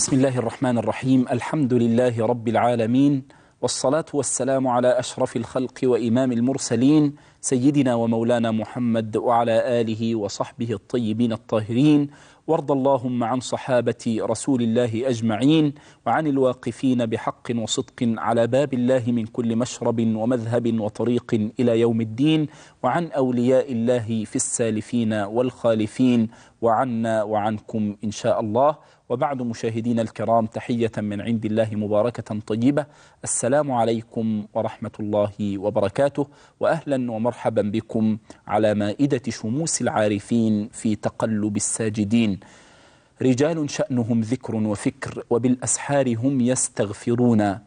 بسم الله الرحمن الرحيم الحمد لله رب العالمين والصلاة والسلام على أشرف الخلق وإمام المرسلين سيدنا ومولانا محمد وعلى آله وصحبه الطيبين الطاهرين وارض اللهم عن صحابة رسول الله أجمعين وعن الواقفين بحق وصدق على باب الله من كل مشرب ومذهب وطريق إلى يوم الدين وعن أولياء الله في السالفين والخالفين وعنا وعنكم إن شاء الله وبعد مشاهدين الكرام تحية من عند الله مباركة طيبة السلام عليكم ورحمة الله وبركاته وأهلا ومرحبا بكم على مائدة شموس العارفين في تقلب الساجدين رجال شأنهم ذكر وفكر وبالأسحار هم يستغفرون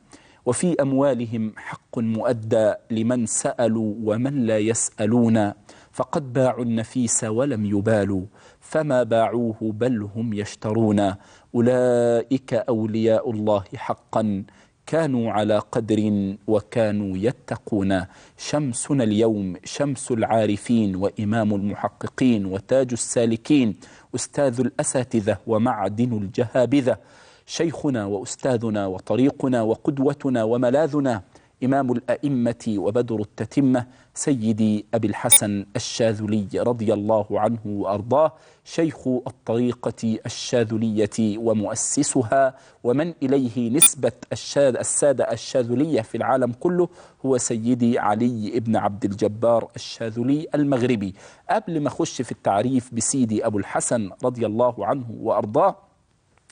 وفي أموالهم حق مؤدى لمن سألوا ومن لا يسألون فقد باعوا النفيس ولم يبالوا فما باعوه بل هم يشترون أولئك أولياء الله حقا كانوا على قدر وكانوا يتقون شمسنا اليوم شمس العارفين وإمام المحققين وتاج السالكين أستاذ الأساتذة ومعدن الجهابذة شيخنا وأستاذنا وطريقنا وقدوتنا وملاذنا إمام الأئمة وبدر التتمة سيدي أبي الحسن الشاذلي رضي الله عنه وأرضاه شيخ الطريقة الشاذلية ومؤسسها ومن إليه نسبة الشاذ السادة الشاذلية في العالم كله هو سيدي علي بن عبد الجبار الشاذلي المغربي قبل ما أخش في التعريف بسيدي أبو الحسن رضي الله عنه وأرضاه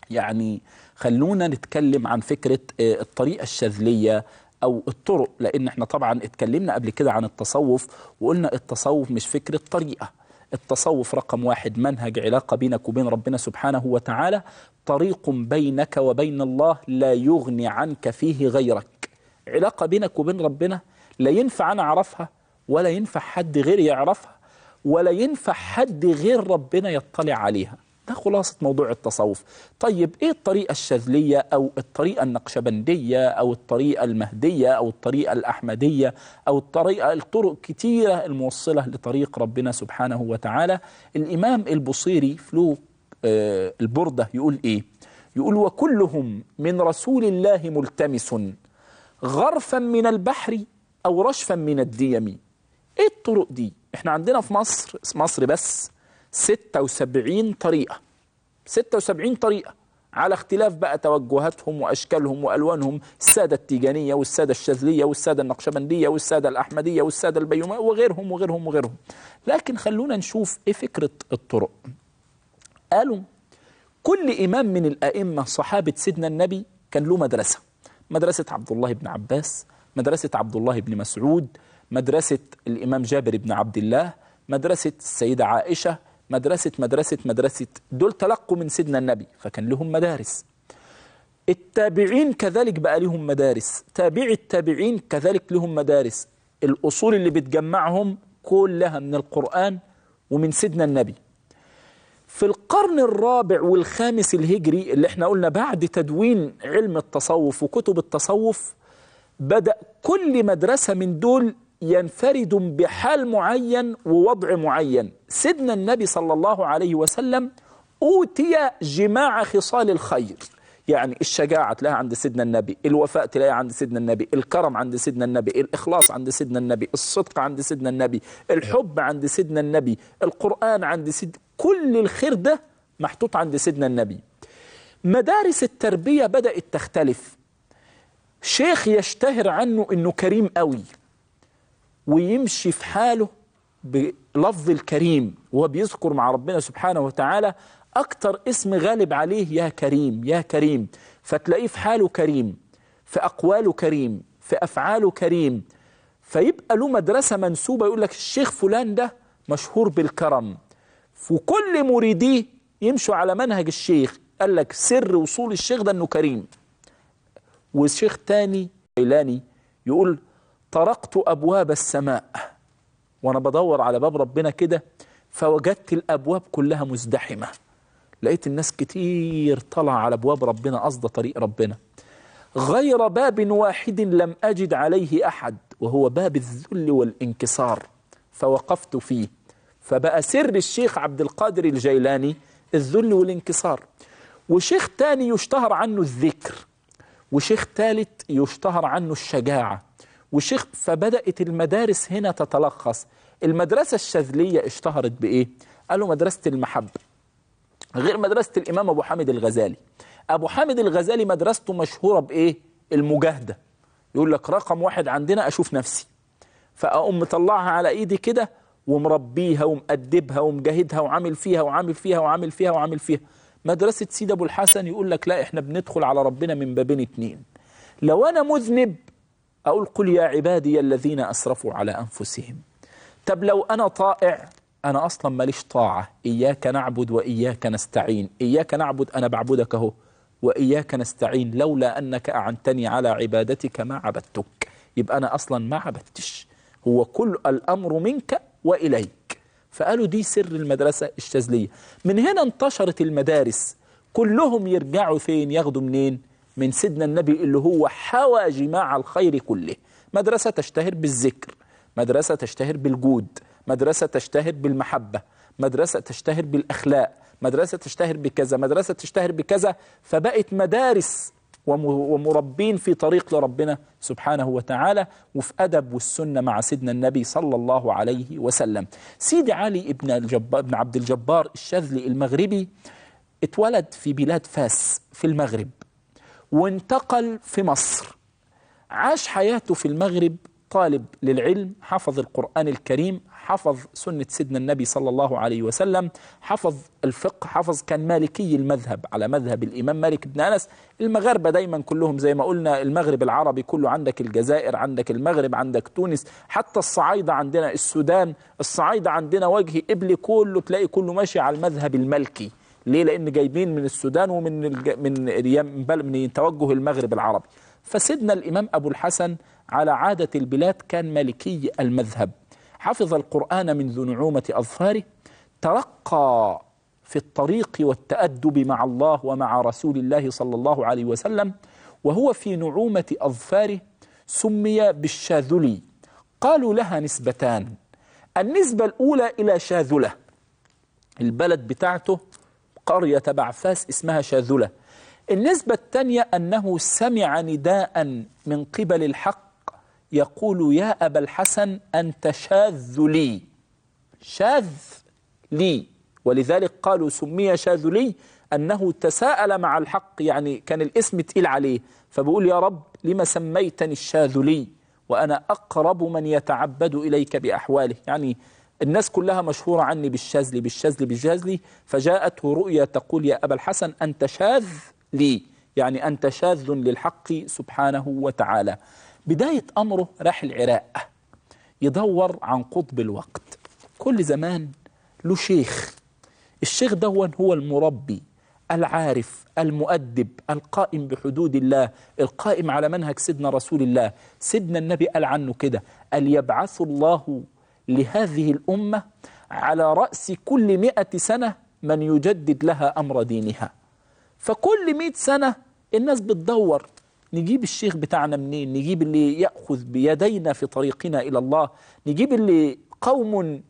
يعني خلونا نتكلم عن فكرة آه، الطريقة الشاذلية او الطرق لان احنا طبعا اتكلمنا قبل كده عن التصوف وقلنا التصوف مش فكره طريقه التصوف رقم واحد منهج علاقه بينك وبين ربنا سبحانه وتعالى طريق بينك وبين الله لا يغني عنك فيه غيرك علاقه بينك وبين ربنا لا ينفع انا اعرفها ولا ينفع حد غيري يعرفها ولا ينفع حد غير ربنا يطلع عليها ده خلاصة موضوع التصوف طيب إيه الطريقة الشاذلية أو الطريقة النقشبندية أو الطريقة المهدية أو الطريقة الأحمدية أو الطريقة الطرق كتيرة الموصلة لطريق ربنا سبحانه وتعالى الإمام البصيري فلوق آه البردة يقول إيه يقول وكلهم من رسول الله ملتمس غرفا من البحر أو رشفا من الديم إيه الطرق دي إحنا عندنا في مصر مصر بس 76 طريقة 76 طريقة على اختلاف بقى توجهاتهم وأشكالهم وألوانهم السادة التيجانية والسادة الشاذلية والسادة النقشبندية والسادة الأحمدية والسادة البيومية وغيرهم وغيرهم وغيرهم لكن خلونا نشوف إيه فكرة الطرق قالوا كل إمام من الأئمة صحابة سيدنا النبي كان له مدرسة مدرسة عبد الله بن عباس مدرسة عبد الله بن مسعود مدرسة الإمام جابر بن عبد الله مدرسة السيدة عائشة مدرسة مدرسة مدرسة دول تلقوا من سيدنا النبي فكان لهم مدارس التابعين كذلك بقى لهم مدارس تابع التابعين كذلك لهم مدارس الأصول اللي بتجمعهم كلها من القرآن ومن سيدنا النبي في القرن الرابع والخامس الهجري اللي احنا قلنا بعد تدوين علم التصوف وكتب التصوف بدأ كل مدرسة من دول ينفرد بحال معين ووضع معين سيدنا النبي صلى الله عليه وسلم أوتي جماع خصال الخير يعني الشجاعة تلاقيها عند سيدنا النبي الوفاء تلاقيها عند سيدنا النبي الكرم عند سيدنا النبي الإخلاص عند سيدنا النبي الصدق عند سيدنا النبي الحب عند سيدنا النبي القرآن عند سيد كل الخير ده محطوط عند سيدنا النبي مدارس التربية بدأت تختلف شيخ يشتهر عنه أنه كريم قوي ويمشي في حاله بلفظ الكريم وهو بيذكر مع ربنا سبحانه وتعالى أكتر اسم غالب عليه يا كريم يا كريم فتلاقيه في حاله كريم في أقواله كريم في أفعاله كريم فيبقى له مدرسة منسوبة يقول لك الشيخ فلان ده مشهور بالكرم وكل مريديه يمشوا على منهج الشيخ قال لك سر وصول الشيخ ده انه كريم والشيخ تاني عيلاني يقول طرقت أبواب السماء وأنا بدور على باب ربنا كده فوجدت الأبواب كلها مزدحمة لقيت الناس كتير طلع على أبواب ربنا قصد طريق ربنا غير باب واحد لم أجد عليه أحد وهو باب الذل والانكسار فوقفت فيه فبقى سر الشيخ عبد القادر الجيلاني الذل والانكسار وشيخ تاني يشتهر عنه الذكر وشيخ ثالث يشتهر عنه الشجاعة وشيخ فبدأت المدارس هنا تتلخص المدرسة الشاذلية اشتهرت بإيه؟ قالوا مدرسة المحبة غير مدرسة الإمام أبو حامد الغزالي أبو حامد الغزالي مدرسته مشهورة بإيه؟ المجاهدة يقول لك رقم واحد عندنا أشوف نفسي فأقوم مطلعها على إيدي كده ومربيها ومأدبها ومجاهدها وعامل فيها وعامل فيها وعامل فيها وعامل فيها مدرسة سيد أبو الحسن يقول لك لا إحنا بندخل على ربنا من بابين اتنين لو أنا مذنب أقول قل يا عبادي الذين أسرفوا على أنفسهم طب لو أنا طائع أنا أصلا ماليش طاعة إياك نعبد وإياك نستعين إياك نعبد أنا بعبدك أهو وإياك نستعين لولا أنك أعنتني على عبادتك ما عبدتك يبقى أنا أصلا ما عبدتش هو كل الأمر منك وإليك فقالوا دي سر المدرسة الشاذلية من هنا انتشرت المدارس كلهم يرجعوا فين ياخدوا منين من سيدنا النبي اللي هو حوى جماع الخير كله مدرسة تشتهر بالذكر مدرسة تشتهر بالجود مدرسة تشتهر بالمحبة مدرسة تشتهر بالأخلاق مدرسة تشتهر بكذا مدرسة تشتهر بكذا فبقت مدارس ومربين في طريق لربنا سبحانه وتعالى وفي أدب والسنة مع سيدنا النبي صلى الله عليه وسلم سيدي علي ابن, الجبار ابن عبد الجبار الشاذلي المغربي اتولد في بلاد فاس في المغرب وانتقل في مصر عاش حياته في المغرب طالب للعلم حفظ القرآن الكريم حفظ سنة سيدنا النبي صلى الله عليه وسلم حفظ الفقه حفظ كان مالكي المذهب على مذهب الإمام مالك بن أنس المغاربة دايما كلهم زي ما قلنا المغرب العربي كله عندك الجزائر عندك المغرب عندك تونس حتى الصعايدة عندنا السودان الصعايدة عندنا وجه إبلي كله تلاقي كله ماشي على المذهب المالكي ليه لان جايبين من السودان ومن الج... من من توجه المغرب العربي فسيدنا الامام ابو الحسن على عاده البلاد كان مالكي المذهب حفظ القران منذ نعومه اظفاره ترقى في الطريق والتادب مع الله ومع رسول الله صلى الله عليه وسلم وهو في نعومه اظفاره سمي بالشاذلي قالوا لها نسبتان النسبه الاولى الى شاذله البلد بتاعته قرية بعفاس اسمها شاذلة النسبة الثانية أنه سمع نداء من قبل الحق يقول يا أبا الحسن أنت شاذ لي شاذ لي ولذلك قالوا سمي شاذلي أنه تساءل مع الحق يعني كان الاسم تقيل عليه فبقول يا رب لما سميتني الشاذلي وأنا أقرب من يتعبد إليك بأحواله يعني الناس كلها مشهورة عني بالشاذلي بالشاذلي بالشاذلي فجاءته رؤيا تقول يا أبا الحسن أنت شاذ لي يعني أنت شاذ للحق سبحانه وتعالى بداية أمره راح العراق يدور عن قطب الوقت كل زمان له شيخ الشيخ دون هو المربي العارف المؤدب القائم بحدود الله القائم على منهج سيدنا رسول الله سيدنا النبي قال عنه كده قال يبعث الله لهذه الأمة على رأس كل مئة سنة من يجدد لها أمر دينها فكل مئة سنة الناس بتدور نجيب الشيخ بتاعنا منين نجيب اللي يأخذ بيدينا في طريقنا إلى الله نجيب اللي قوم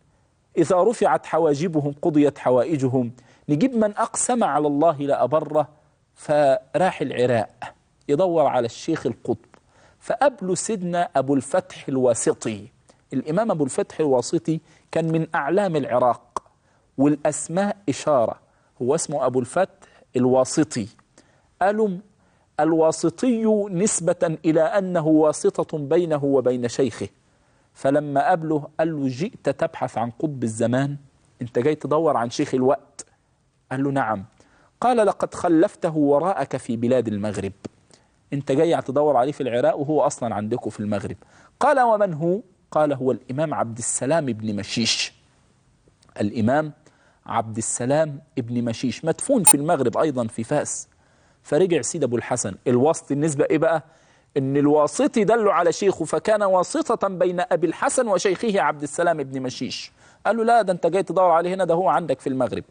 إذا رفعت حواجبهم قضيت حوائجهم نجيب من أقسم على الله لأبره فراح العراق يدور على الشيخ القطب فقابله سيدنا أبو الفتح الواسطي الإمام أبو الفتح الواسطي كان من أعلام العراق والأسماء إشارة هو اسمه أبو الفتح الواسطي ألم الواسطي نسبة إلى أنه واسطة بينه وبين شيخه فلما قابله قال له جئت تبحث عن قطب الزمان أنت جاي تدور عن شيخ الوقت قال له نعم قال لقد خلفته وراءك في بلاد المغرب أنت جاي تدور عليه في العراق وهو أصلا عندكم في المغرب قال ومن هو قال هو الإمام عبد السلام بن مشيش الإمام عبد السلام بن مشيش مدفون في المغرب أيضا في فاس فرجع سيد أبو الحسن الواسط النسبة إيه بقى إن الواسطي دل على شيخه فكان واسطة بين أبي الحسن وشيخه عبد السلام بن مشيش قال له لا ده أنت جاي تدور عليه هنا ده هو عندك في المغرب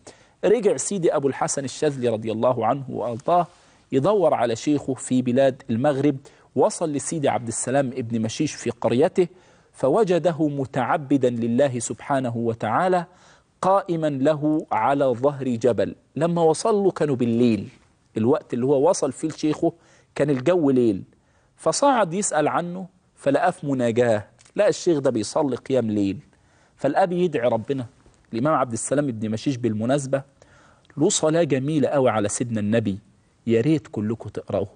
رجع سيدي أبو الحسن الشاذلي رضي الله عنه وألطاه يدور على شيخه في بلاد المغرب وصل لسيدي عبد السلام ابن مشيش في قريته فوجده متعبدا لله سبحانه وتعالى قائما له على ظهر جبل لما وصلوا كانوا بالليل الوقت اللي هو وصل فيه لشيخه كان الجو ليل فصعد يسأل عنه فلقاه في مناجاه لقى الشيخ ده بيصلي قيام ليل فالأب يدعي ربنا الإمام عبد السلام ابن مشيش بالمناسبة له صلاة جميلة قوي على سيدنا النبي يا ريت كلكم تقرأوه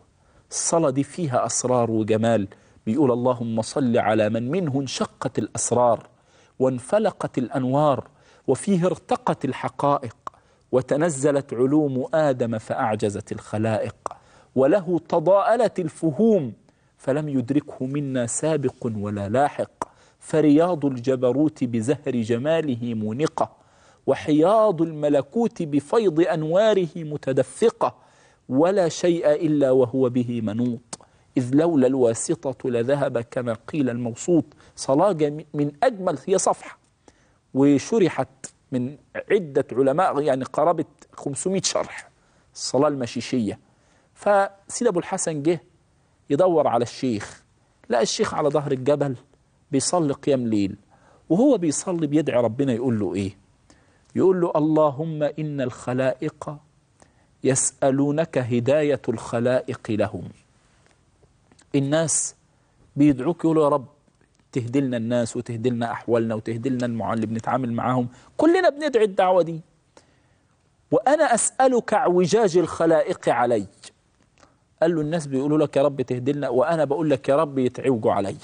الصلاة دي فيها أسرار وجمال بيقول اللهم صل على من منه انشقت الأسرار وانفلقت الأنوار وفيه ارتقت الحقائق وتنزلت علوم آدم فأعجزت الخلائق وله تضاءلت الفهوم فلم يدركه منا سابق ولا لاحق فرياض الجبروت بزهر جماله منقة وحياض الملكوت بفيض أنواره متدفقة ولا شيء إلا وهو به منوط إذ لولا الواسطة لذهب كما قيل الموسوط صلاة من أجمل هي صفحة وشرحت من عدة علماء يعني قرابة 500 شرح الصلاة المشيشية فسيد أبو الحسن جه يدور على الشيخ لقى الشيخ على ظهر الجبل بيصلي قيام ليل وهو بيصلي بيدعي ربنا يقول له إيه يقول له اللهم إن الخلائق يسألونك هداية الخلائق لهم الناس بيدعوك يقولوا يا رب تهدلنا الناس وتهدلنا أحوالنا وتهدلنا المعاناة اللي بنتعامل معاهم كلنا بندعي الدعوة دي وأنا أسألك اعوجاج الخلائق علي قال له الناس بيقولوا لك يا رب تهدلنا وأنا بقول لك يا رب يتعوجوا علي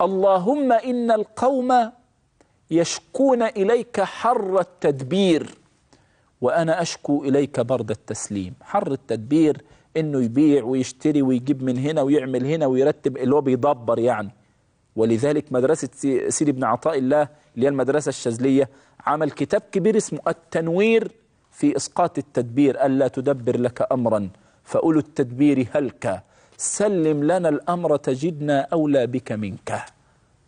اللهم إن القوم يشكون إليك حر التدبير وأنا أشكو إليك برد التسليم حر التدبير انه يبيع ويشتري ويجيب من هنا ويعمل هنا ويرتب اللي هو بيدبر يعني ولذلك مدرسة سيدي بن عطاء الله اللي هي المدرسة الشاذلية عمل كتاب كبير اسمه التنوير في إسقاط التدبير ألا تدبر لك أمرا فأولو التدبير هلك سلم لنا الأمر تجدنا أولى بك منك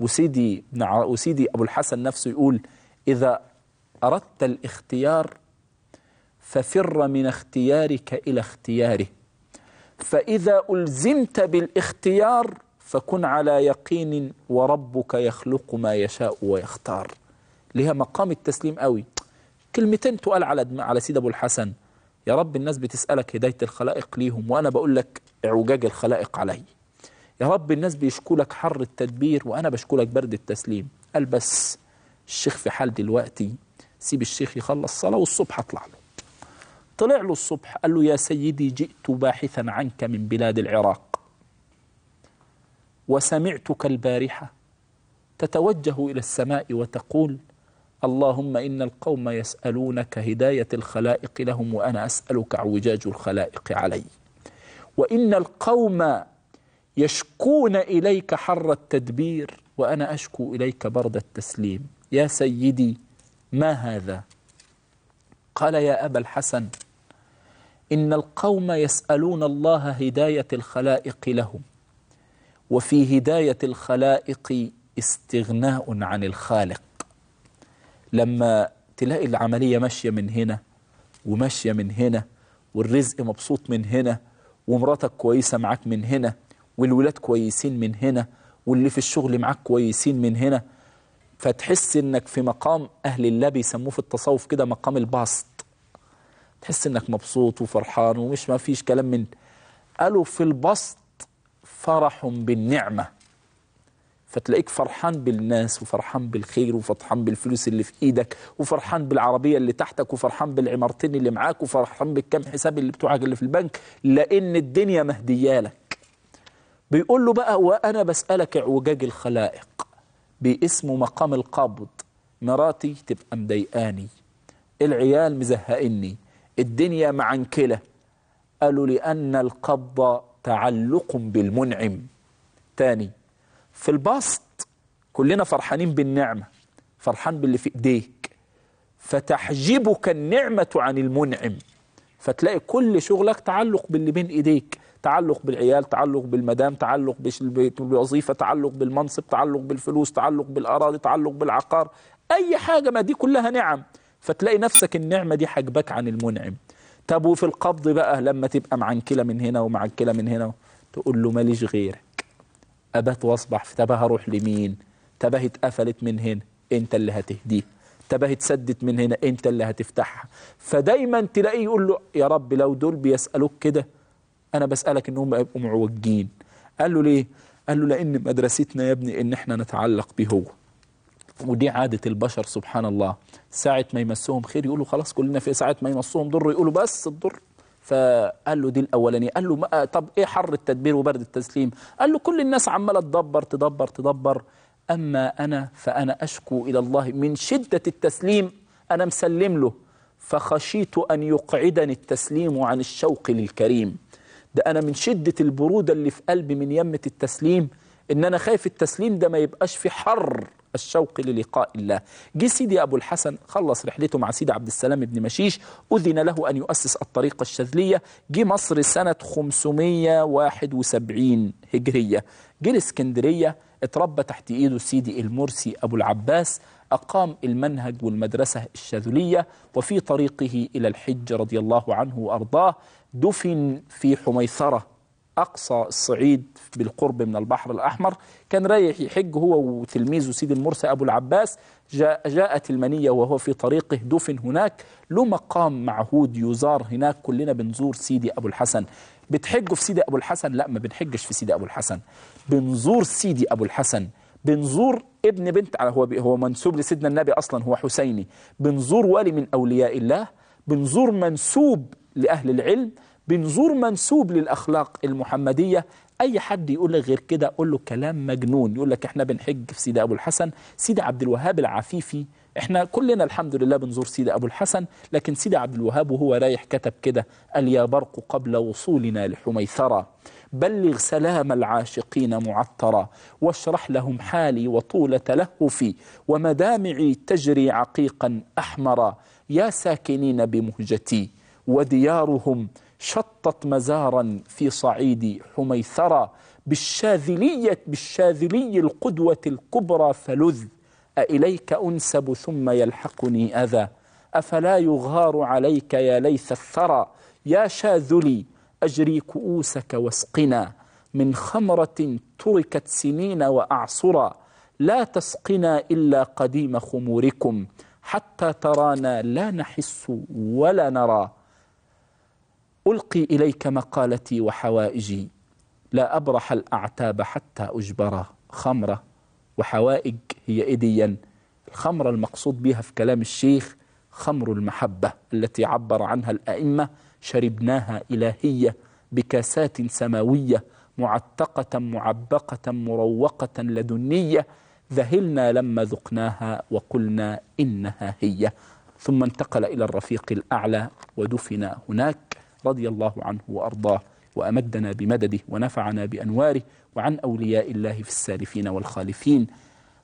وسيدي, وسيدي أبو الحسن نفسه يقول إذا أردت الاختيار ففر من اختيارك إلى اختياره فإذا ألزمت بالاختيار فكن على يقين وربك يخلق ما يشاء ويختار لها مقام التسليم قوي كلمتين تقال على على سيد أبو الحسن يا رب الناس بتسألك هداية الخلائق ليهم وأنا بقول لك اعوجاج الخلائق علي يا رب الناس بيشكوا لك حر التدبير وأنا بشكولك برد التسليم قال بس الشيخ في حال دلوقتي سيب الشيخ يخلص صلاة والصبح اطلع له طلع له الصبح قال له يا سيدي جئت باحثا عنك من بلاد العراق وسمعتك البارحة تتوجه إلى السماء وتقول اللهم إن القوم يسألونك هداية الخلائق لهم وأنا أسألك اعوجاج الخلائق علي وإن القوم يشكون إليك حر التدبير وأنا أشكو إليك برد التسليم يا سيدي ما هذا قال يا أبا الحسن إن القوم يسألون الله هداية الخلائق لهم وفي هداية الخلائق استغناء عن الخالق لما تلاقي العملية ماشية من هنا وماشية من هنا والرزق مبسوط من هنا ومراتك كويسة معاك من هنا والولاد كويسين من هنا واللي في الشغل معاك كويسين من هنا فتحس انك في مقام اهل الله بيسموه في التصوف كده مقام البسط تحس انك مبسوط وفرحان ومش ما فيش كلام من قالوا في البسط فرح بالنعمه فتلاقيك فرحان بالناس وفرحان بالخير وفرحان بالفلوس اللي في ايدك وفرحان بالعربيه اللي تحتك وفرحان بالعمارتين اللي معاك وفرحان بالكم حساب اللي بتوعك اللي في البنك لان الدنيا مهديالك بيقول له بقى وانا بسالك اعوجاج الخلائق باسمه مقام القبض مراتي تبقى مضايقاني العيال مزهقني الدنيا معنكلة قالوا لأن القبض تعلق بالمنعم تاني في البسط كلنا فرحانين بالنعمة فرحان باللي في إيديك فتحجبك النعمة عن المنعم فتلاقي كل شغلك تعلق باللي بين إيديك تعلق بالعيال تعلق بالمدام تعلق بالوظيفة تعلق بالمنصب تعلق بالفلوس تعلق بالأراضي تعلق بالعقار أي حاجة ما دي كلها نعم فتلاقي نفسك النعمة دي حجبك عن المنعم طب وفي القبض بقى لما تبقى معنكلة من هنا ومعنكلة من هنا تقول له ماليش غيرك أبات وأصبح طب هروح لمين طب اتقفلت من هنا أنت اللي هتهديه طب اتسدت من هنا أنت اللي هتفتحها فدايما تلاقيه يقول له يا رب لو دول بيسألوك كده أنا بسألك إنهم يبقوا معوجين قال له ليه؟ قال له لأن مدرستنا يا ابني إن إحنا نتعلق بهو هو ودي عادة البشر سبحان الله ساعة ما يمسهم خير يقولوا خلاص كلنا في ساعة ما يمسهم ضر يقولوا بس الضر فقال له دي الاولانيه قال له طب ايه حر التدبير وبرد التسليم قال له كل الناس عماله تدبر تدبر تدبر اما انا فانا اشكو الى الله من شده التسليم انا مسلم له فخشيت ان يقعدني التسليم عن الشوق للكريم ده انا من شده البروده اللي في قلبي من يمه التسليم ان انا خايف التسليم ده ما يبقاش في حر الشوق للقاء الله جه سيدي أبو الحسن خلص رحلته مع سيدي عبد السلام بن مشيش أذن له أن يؤسس الطريقة الشاذلية جه مصر سنة 571 هجرية جه الإسكندرية اتربى تحت إيده سيدي المرسي أبو العباس أقام المنهج والمدرسة الشاذلية وفي طريقه إلى الحج رضي الله عنه وأرضاه دفن في حميثرة أقصى الصعيد بالقرب من البحر الأحمر كان رايح يحج هو وتلميذه سيدي المرسى أبو العباس جاء جاءت المنية وهو في طريقه دفن هناك له مقام معهود يزار هناك كلنا بنزور سيدي أبو الحسن بتحجوا في سيدي أبو الحسن لا ما بنحجش في سيدي أبو الحسن بنزور سيدي أبو الحسن بنزور ابن بنت على هو هو منسوب لسيدنا النبي أصلا هو حسيني بنزور والي من أولياء الله بنزور منسوب لأهل العلم بنظور منسوب للأخلاق المحمدية أي حد يقول لك غير كده قول له كلام مجنون يقول لك إحنا بنحج في سيدي أبو الحسن سيدي عبد الوهاب العفيفي إحنا كلنا الحمد لله بنزور سيدي أبو الحسن لكن سيدي عبد الوهاب وهو رايح كتب كده قال يا برق قبل وصولنا لحميثرة بلغ سلام العاشقين معطرا واشرح لهم حالي وطول تلهفي ومدامعي تجري عقيقا أحمرا يا ساكنين بمهجتي وديارهم شطت مزارا في صعيد حميثرى بالشاذلية بالشاذلي القدوة الكبرى فلذ أإليك أنسب ثم يلحقني أذى أفلا يغار عليك يا ليث الثرى يا شاذلي أجري كؤوسك واسقنا من خمرة تركت سنين وأعصرا لا تسقنا إلا قديم خموركم حتى ترانا لا نحس ولا نرى ألقي إليك مقالتي وحوائجي لا أبرح الأعتاب حتى أجبرا خمرة وحوائج هي إديا الخمرة المقصود بها في كلام الشيخ خمر المحبة التي عبر عنها الأئمة شربناها إلهية بكاسات سماوية معتقة معبقة مروقة لدنية ذهلنا لما ذقناها وقلنا إنها هي ثم انتقل إلى الرفيق الأعلى ودفن هناك رضي الله عنه وأرضاه وأمدنا بمدده ونفعنا بأنواره وعن أولياء الله في السالفين والخالفين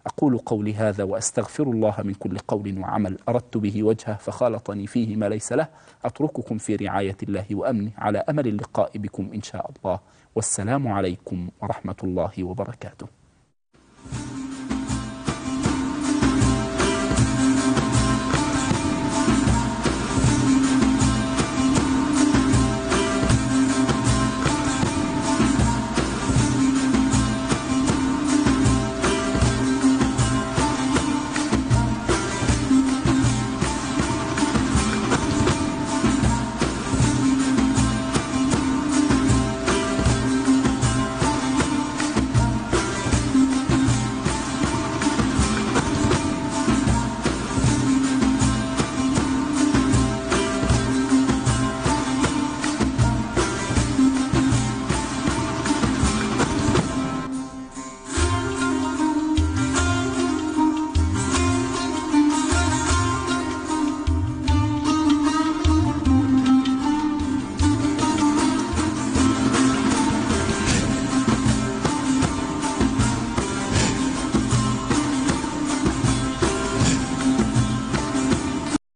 أقول قولي هذا وأستغفر الله من كل قول وعمل أردت به وجهه فخالطني فيه ما ليس له أترككم في رعاية الله وأمنه على أمل اللقاء بكم إن شاء الله والسلام عليكم ورحمة الله وبركاته